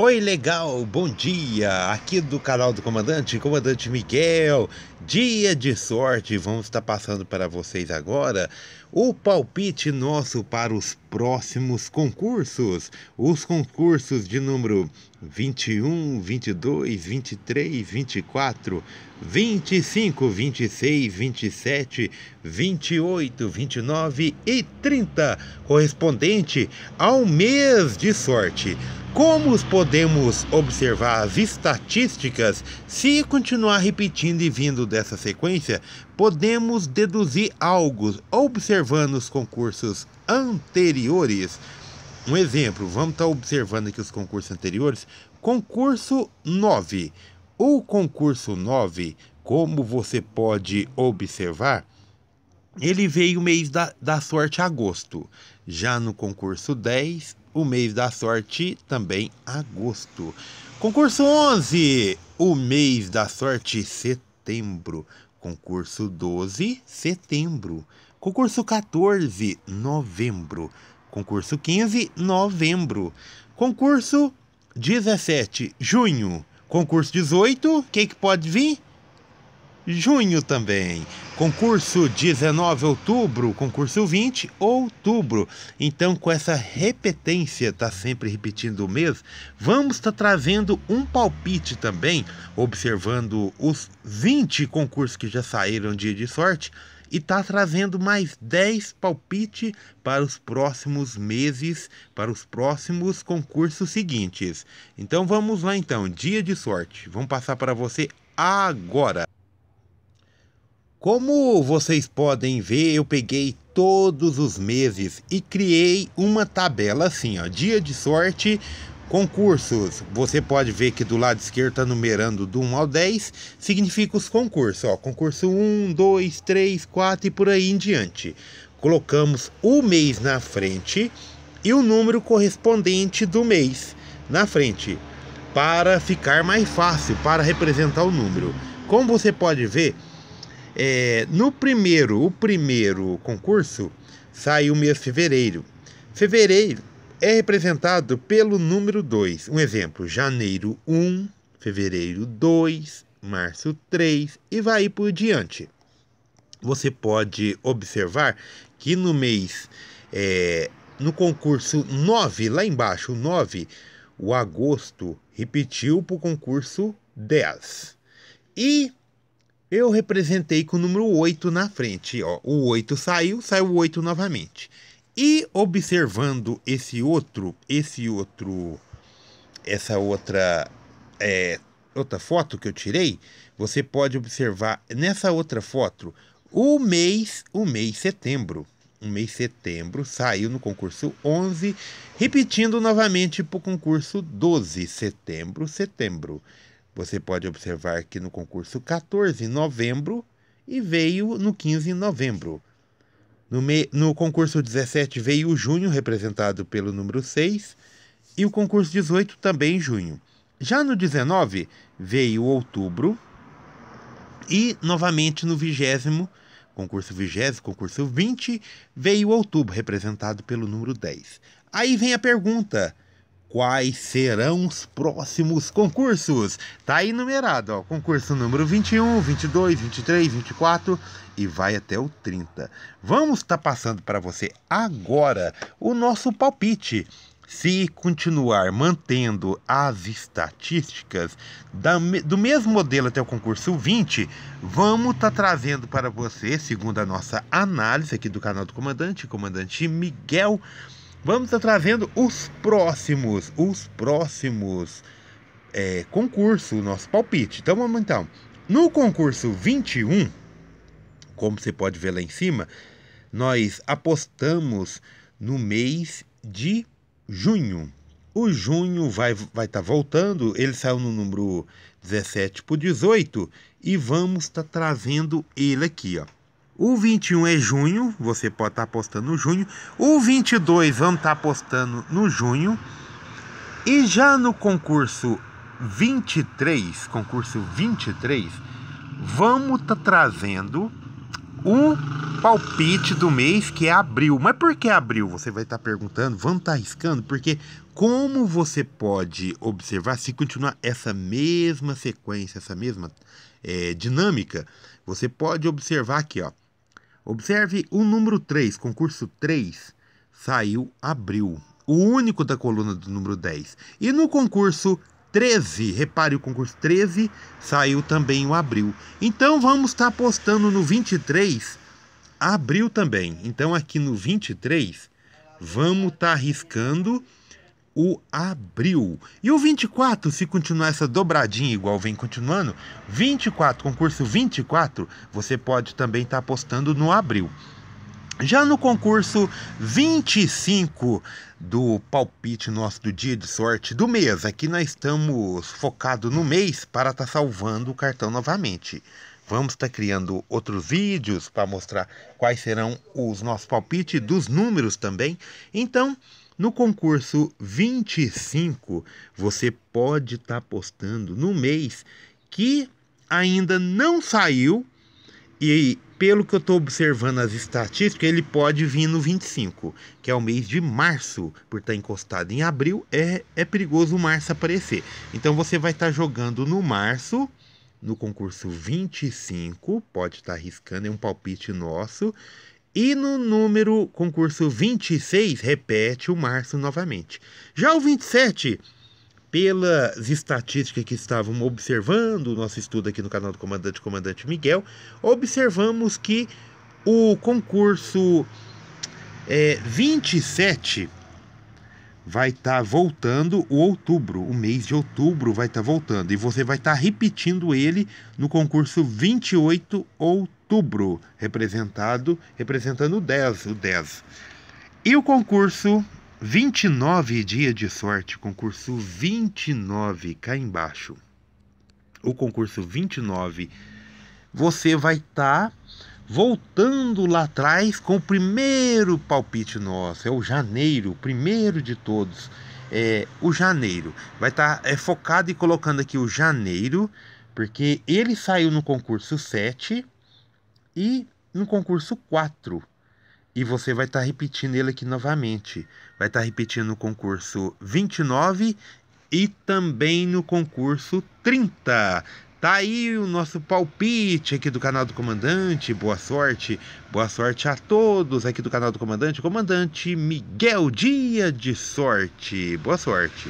Oi, legal, bom dia! Aqui do canal do Comandante, Comandante Miguel. Dia de sorte, vamos estar passando para vocês agora o palpite nosso para os próximos concursos. Os concursos de número 21, 22, 23, 24, 25, 26, 27, 28, 29 e 30, correspondente ao mês de sorte. Como podemos observar as estatísticas, se continuar repetindo e vindo dessa sequência, podemos deduzir algo observando os concursos anteriores. Um exemplo, vamos estar tá observando aqui os concursos anteriores. Concurso 9. O concurso 9, como você pode observar, ele veio mês da, da sorte agosto. Já no concurso 10, o mês da sorte também agosto. Concurso 11, o mês da sorte setembro. Concurso 12, setembro. Concurso 14, novembro. Concurso 15, novembro. Concurso 17, junho. Concurso 18, o que, que pode vir? junho também. Concurso 19 outubro, concurso 20 outubro. Então, com essa repetência, tá sempre repetindo o mês, vamos estar tá trazendo um palpite também, observando os 20 concursos que já saíram dia de sorte e tá trazendo mais 10 palpite para os próximos meses, para os próximos concursos seguintes. Então vamos lá então, dia de sorte. Vamos passar para você agora. Como vocês podem ver, eu peguei todos os meses e criei uma tabela assim, ó, dia de sorte, concursos. Você pode ver que do lado esquerdo tá numerando do 1 ao 10, significa os concursos, ó, concurso 1, 2, 3, 4 e por aí em diante. Colocamos o mês na frente e o número correspondente do mês na frente, para ficar mais fácil para representar o número. Como você pode ver, é, no primeiro, o primeiro concurso saiu mês de fevereiro. Fevereiro é representado pelo número 2. Um exemplo, janeiro 1, fevereiro 2, março 3 e vai por diante. Você pode observar que no mês, é, no concurso 9, lá embaixo, 9, o agosto repetiu para o concurso 10. E eu representei com o número 8 na frente. Ó. O 8 saiu, saiu o 8 novamente. E observando esse outro, esse outro, essa outra, é, outra foto que eu tirei, você pode observar nessa outra foto o mês, o mês setembro. O mês setembro saiu no concurso 11, repetindo novamente para o concurso 12, setembro, setembro. Você pode observar que no concurso 14 novembro e veio no 15 novembro. No, me... no concurso 17 veio o junho, representado pelo número 6, e o concurso 18 também em junho. Já no 19 veio outubro e novamente no 20 concurso vigésimo, concurso 20 veio outubro, representado pelo número 10. Aí vem a pergunta: quais serão os próximos concursos. Tá aí numerado, ó, concurso número 21, 22, 23, 24 e vai até o 30. Vamos estar tá passando para você agora o nosso palpite. Se continuar mantendo as estatísticas da, do mesmo modelo até o concurso 20, vamos estar tá trazendo para você, segundo a nossa análise aqui do canal do comandante, comandante Miguel, Vamos estar trazendo os próximos, os próximos é, concurso, nosso palpite. Então vamos então. No concurso 21, como você pode ver lá em cima, nós apostamos no mês de junho. O junho vai estar vai tá voltando, ele saiu no número 17 por 18 e vamos estar tá trazendo ele aqui, ó. O 21 é junho, você pode estar tá apostando no junho. O 22 vamos estar tá apostando no junho. E já no concurso 23, concurso 23, vamos estar tá trazendo o palpite do mês que é abril. Mas por que abril? Você vai estar tá perguntando, vamos estar tá arriscando, porque como você pode observar, se continuar essa mesma sequência, essa mesma é, dinâmica, você pode observar aqui, ó. Observe o número 3, concurso 3, saiu abril, o único da coluna do número 10. E no concurso 13, repare o concurso 13, saiu também o abril. Então vamos estar tá apostando no 23, abril também. Então aqui no 23, vamos estar tá arriscando o abril. E o 24, se continuar essa dobradinha igual vem continuando, 24, concurso 24, você pode também estar tá apostando no abril. Já no concurso 25 do palpite nosso do dia de sorte do mês, aqui nós estamos focado no mês para estar tá salvando o cartão novamente. Vamos estar tá criando outros vídeos para mostrar quais serão os nossos palpites dos números também. Então, no concurso 25, você pode estar tá postando no mês que ainda não saiu e pelo que eu estou observando as estatísticas, ele pode vir no 25, que é o mês de março, por estar tá encostado em abril, é, é perigoso o março aparecer. Então você vai estar tá jogando no março, no concurso 25, pode estar tá arriscando, é um palpite nosso, e no número concurso 26, repete o março novamente. Já o 27, pelas estatísticas que estavam observando, nosso estudo aqui no canal do comandante comandante Miguel, observamos que o concurso é, eh, 27 vai estar tá voltando o outubro, o mês de outubro vai estar tá voltando e você vai estar tá repetindo ele no concurso 28 outubro, representado representando o 10, o 10. E o concurso 29 dia de sorte, concurso 29 cá embaixo. O concurso 29 você vai estar tá voltando lá atrás com o primeiro palpite nosso, é o janeiro, o primeiro de todos, é o janeiro. Vai estar tá, é, focado e colocando aqui o janeiro, porque ele saiu no concurso 7 e no concurso 4. E você vai estar tá repetindo ele aqui novamente. Vai estar tá repetindo no concurso 29 e também no concurso 30. Tá aí o nosso palpite aqui do canal do Comandante. Boa sorte, boa sorte a todos aqui do canal do Comandante. Comandante Miguel Dia de Sorte. Boa sorte.